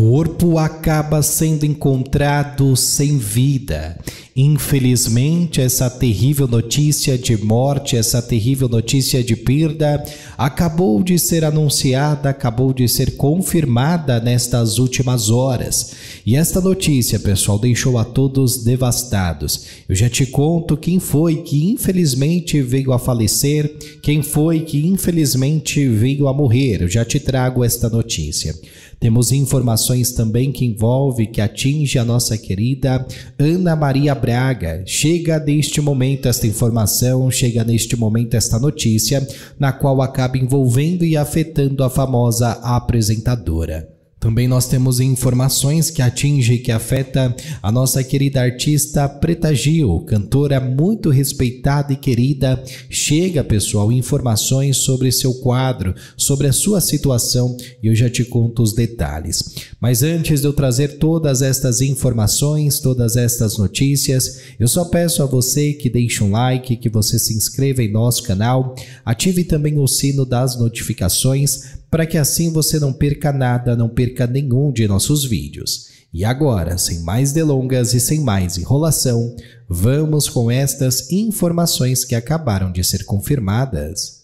corpo acaba sendo encontrado sem vida Infelizmente, essa terrível notícia de morte, essa terrível notícia de perda, acabou de ser anunciada, acabou de ser confirmada nestas últimas horas. E esta notícia, pessoal, deixou a todos devastados. Eu já te conto quem foi que infelizmente veio a falecer, quem foi que infelizmente veio a morrer. Eu já te trago esta notícia. Temos informações também que envolve, que atinge a nossa querida Ana Maria Bre Braga. Chega neste momento esta informação, chega neste momento esta notícia, na qual acaba envolvendo e afetando a famosa apresentadora. Também nós temos informações que atinge e que afeta a nossa querida artista Preta Gil, cantora muito respeitada e querida. Chega, pessoal, informações sobre seu quadro, sobre a sua situação e eu já te conto os detalhes. Mas antes de eu trazer todas estas informações, todas estas notícias, eu só peço a você que deixe um like, que você se inscreva em nosso canal, ative também o sino das notificações para que assim você não perca nada, não perca nenhum de nossos vídeos. E agora, sem mais delongas e sem mais enrolação, vamos com estas informações que acabaram de ser confirmadas.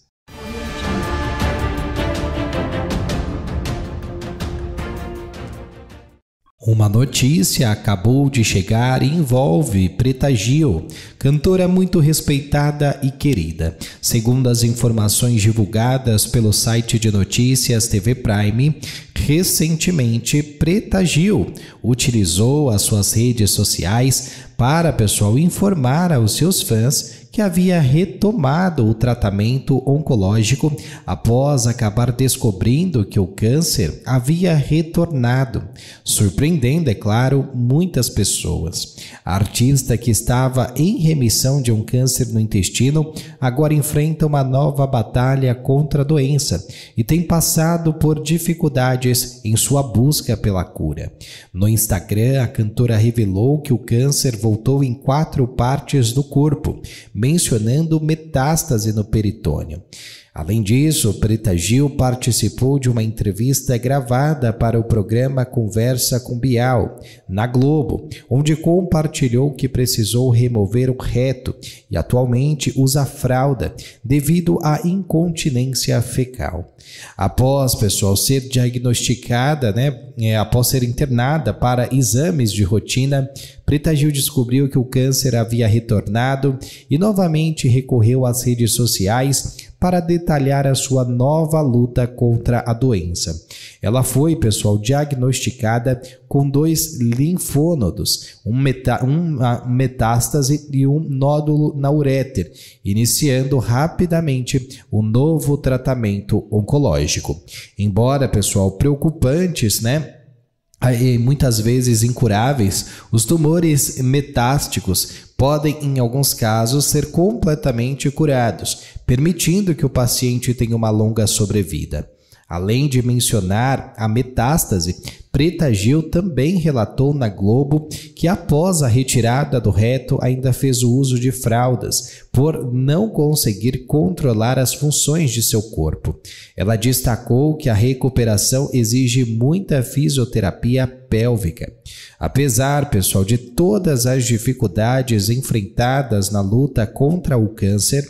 Uma notícia acabou de chegar e envolve Preta Gil, cantora muito respeitada e querida. Segundo as informações divulgadas pelo site de notícias TV Prime, recentemente Preta Gil utilizou as suas redes sociais para pessoal informar aos seus fãs que havia retomado o tratamento oncológico após acabar descobrindo que o câncer havia retornado, surpreendendo, é claro, muitas pessoas. A artista que estava em remissão de um câncer no intestino agora enfrenta uma nova batalha contra a doença e tem passado por dificuldades em sua busca pela cura. No Instagram, a cantora revelou que o câncer voltou em quatro partes do corpo, mencionando metástase no peritônio. Além disso, Preta Gil participou de uma entrevista gravada para o programa Conversa com Bial, na Globo, onde compartilhou que precisou remover o reto e atualmente usa fralda devido à incontinência fecal. Após, pessoal, ser diagnosticada, né, é, após ser internada para exames de rotina, Preta Gil descobriu que o câncer havia retornado e novamente recorreu às redes sociais para detalhar a sua nova luta contra a doença. Ela foi, pessoal, diagnosticada com dois linfônodos, um uma metástase e um nódulo na uretra, iniciando rapidamente o um novo tratamento oncológico. Embora, pessoal, preocupantes, né? e muitas vezes incuráveis, os tumores metásticos podem, em alguns casos, ser completamente curados, permitindo que o paciente tenha uma longa sobrevida. Além de mencionar a metástase, Preta Gil também relatou na Globo que, após a retirada do reto, ainda fez o uso de fraldas por não conseguir controlar as funções de seu corpo. Ela destacou que a recuperação exige muita fisioterapia pélvica. Apesar, pessoal, de todas as dificuldades enfrentadas na luta contra o câncer,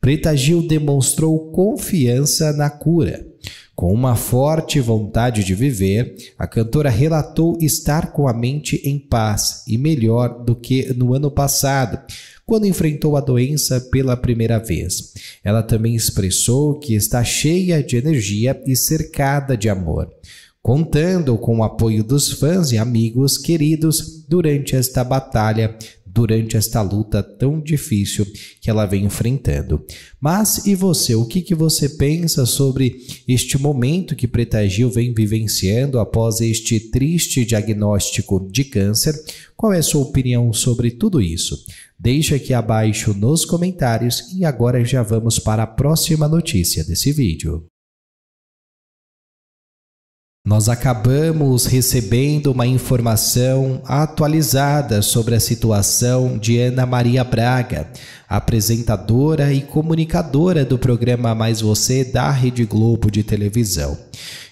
Preta Gil demonstrou confiança na cura. Com uma forte vontade de viver, a cantora relatou estar com a mente em paz e melhor do que no ano passado, quando enfrentou a doença pela primeira vez. Ela também expressou que está cheia de energia e cercada de amor, contando com o apoio dos fãs e amigos queridos durante esta batalha durante esta luta tão difícil que ela vem enfrentando. Mas e você? O que, que você pensa sobre este momento que Preta Gil vem vivenciando após este triste diagnóstico de câncer? Qual é a sua opinião sobre tudo isso? Deixe aqui abaixo nos comentários e agora já vamos para a próxima notícia desse vídeo. Nós acabamos recebendo uma informação atualizada sobre a situação de Ana Maria Braga, apresentadora e comunicadora do programa Mais Você da Rede Globo de televisão.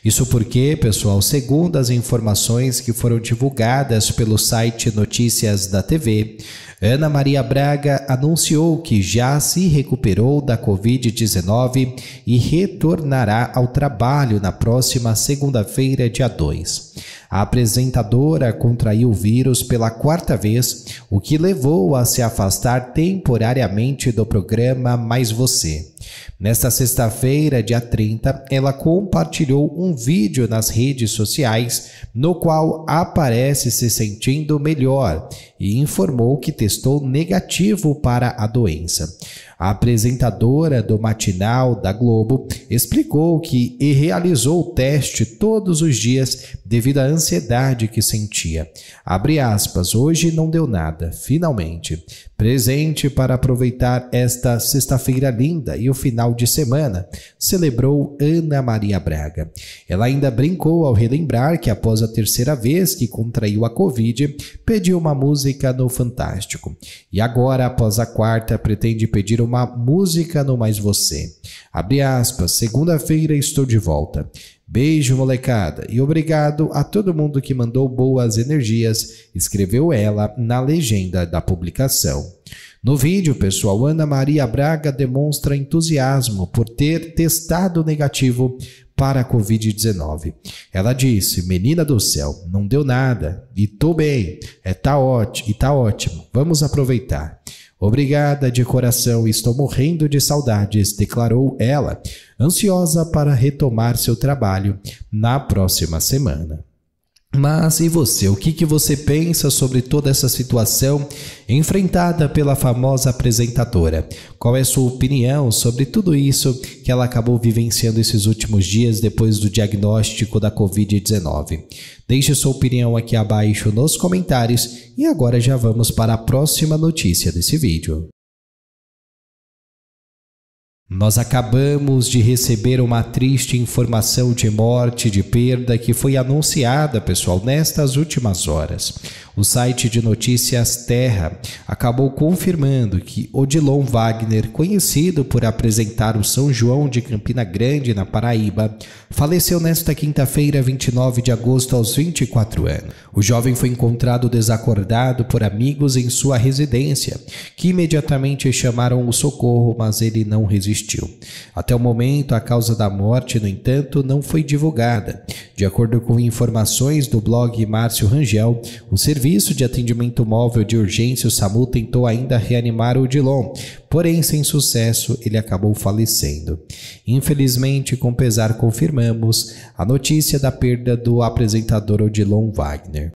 Isso porque, pessoal, segundo as informações que foram divulgadas pelo site Notícias da TV, Ana Maria Braga anunciou que já se recuperou da Covid-19 e retornará ao trabalho na próxima segunda-feira, dia 2. A apresentadora contraiu o vírus pela quarta vez o que levou a se afastar temporariamente do programa Mais Você. Nesta sexta-feira, dia 30, ela compartilhou um vídeo nas redes sociais no qual aparece se sentindo melhor e informou que testou negativo para a doença. A apresentadora do matinal da Globo explicou que realizou o teste todos os dias devido à ansiedade que sentia. Abre aspas, hoje não deu nada, finalmente. Presente para aproveitar esta sexta-feira linda e o final de semana, celebrou Ana Maria Braga. Ela ainda brincou ao relembrar que após a terceira vez que contraiu a Covid, pediu uma música no Fantástico. E agora, após a quarta, pretende pedir uma uma música no Mais Você. Abre aspas, segunda-feira estou de volta. Beijo, molecada, e obrigado a todo mundo que mandou boas energias, escreveu ela na legenda da publicação. No vídeo, pessoal, Ana Maria Braga demonstra entusiasmo por ter testado negativo para a Covid-19. Ela disse: Menina do céu, não deu nada, e tô bem, é, tá ótimo, e tá ótimo, vamos aproveitar. Obrigada de coração, estou morrendo de saudades, declarou ela, ansiosa para retomar seu trabalho na próxima semana. Mas e você? O que, que você pensa sobre toda essa situação enfrentada pela famosa apresentadora? Qual é a sua opinião sobre tudo isso que ela acabou vivenciando esses últimos dias depois do diagnóstico da Covid-19? Deixe sua opinião aqui abaixo nos comentários e agora já vamos para a próxima notícia desse vídeo. Nós acabamos de receber uma triste informação de morte e de perda que foi anunciada, pessoal, nestas últimas horas. O site de notícias Terra acabou confirmando que Odilon Wagner, conhecido por apresentar o São João de Campina Grande, na Paraíba, faleceu nesta quinta-feira, 29 de agosto, aos 24 anos. O jovem foi encontrado desacordado por amigos em sua residência, que imediatamente chamaram o socorro, mas ele não resistiu existiu. Até o momento, a causa da morte, no entanto, não foi divulgada. De acordo com informações do blog Márcio Rangel, o Serviço de Atendimento Móvel de Urgência, o SAMU, tentou ainda reanimar o Dilon, porém, sem sucesso, ele acabou falecendo. Infelizmente, com pesar, confirmamos a notícia da perda do apresentador Odilon Wagner.